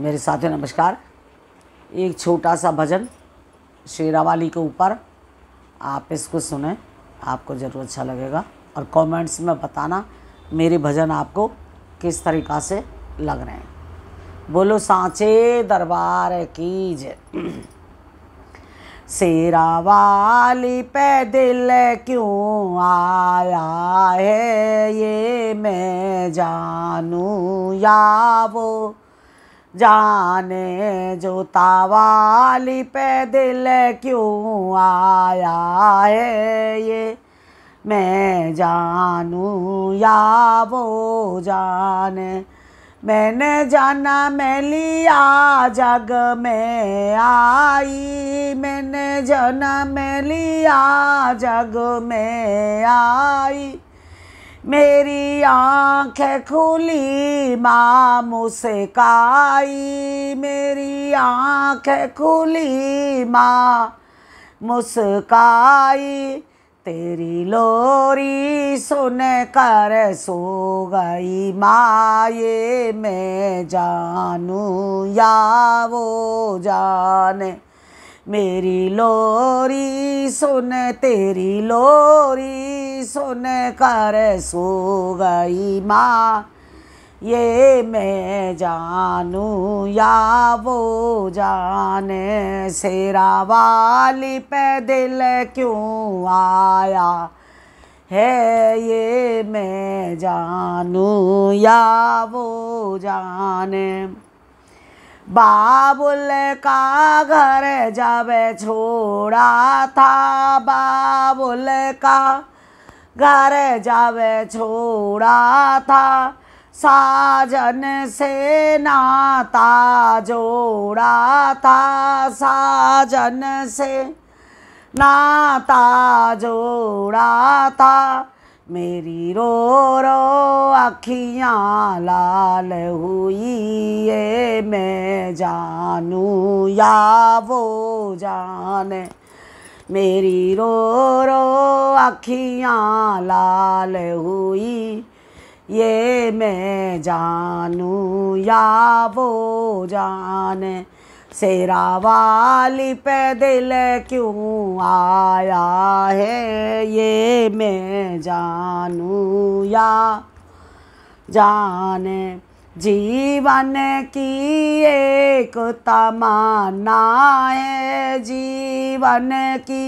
मेरे साथियों नमस्कार एक छोटा सा भजन शेरावाली के ऊपर आप इसको सुने आपको ज़रूर अच्छा लगेगा और कमेंट्स में बताना मेरे भजन आपको किस तरीक़ा से लग रहे हैं बोलो सांचे दरबार की जय शेरा वाली पे दिल क्यों आया है ये मैं जानूँ या वो जाने जोता वाली पे दिल क्यों आया है ये मैं जानू या वो जाने मैंने जाना मैं लिया जग में आई मैंने जाना मैं लिया जग में आई मेरी आँखें खुली माँ मुस्काई मेरी आँखें खुली माँ मुस्काई तेरी लोरी सुन कर सो गई माए मैं जानू या वो जाने मेरी लोरी सुन तेरी लोरी सुन कर सो गई माँ ये मैं जानू या वो जाने सेरा वाली पे दिल क्यों आया है ये मैं जानूँ या वो जाने बाबुल का घर जब छोड़ा था बाबुल का घर जब छोड़ा था साजन से नाता जोड़ा था साजन से नाता जोड़ा था मेरी रो रो अखियाँ लाल हुई ये मैं जानू या वो जाने मेरी रो रो अखियाँ लाल हुई ये मैं जानू या वो जाने शेरा वाली पैदल क्यों आया है ये मैं जानू या जाने जीवन की एक तमाना है जीवन की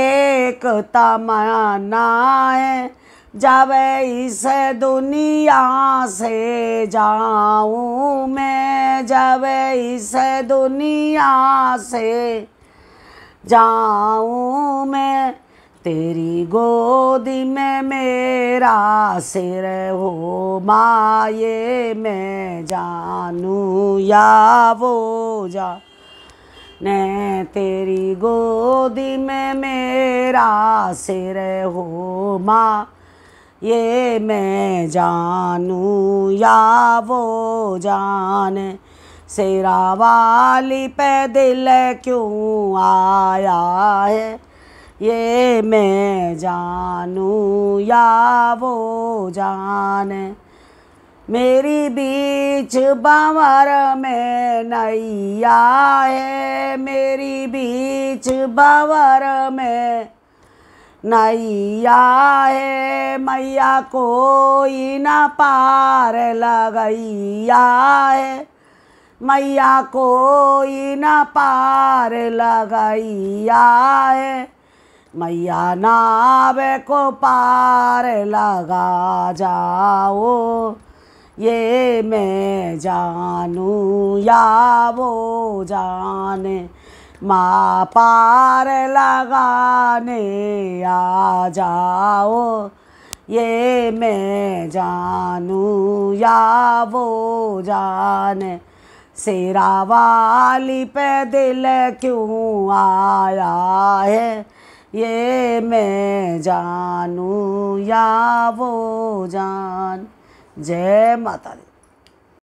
एक तमाना है जब इस दुनिया से जाऊँ मैं जब इस दुनिया से जाऊँ मैं तेरी गोदी में मेरा सिर हो माये मैं जानू या वो जा ने तेरी गोदी में मेरा सिर हो माँ ये मैं जानू या वो जाने सेरा वाली पे दिल क्यों आया है ये मैं जानू या वो जाने मेरी बीच बावर में नैया है मेरी बीच बावर में नैया है मैया कोई न पार लगैया है मैया कोई न पार लगैया है मैया नाव को पार लगा जाओ ये मैं जानूँ या वो जाने माँ पार लगाने आ जाओ ये मैं जानू या वो जाने सेरा वाली पे दिल क्यों आया है ये मैं जानू या वो जान जय माता दी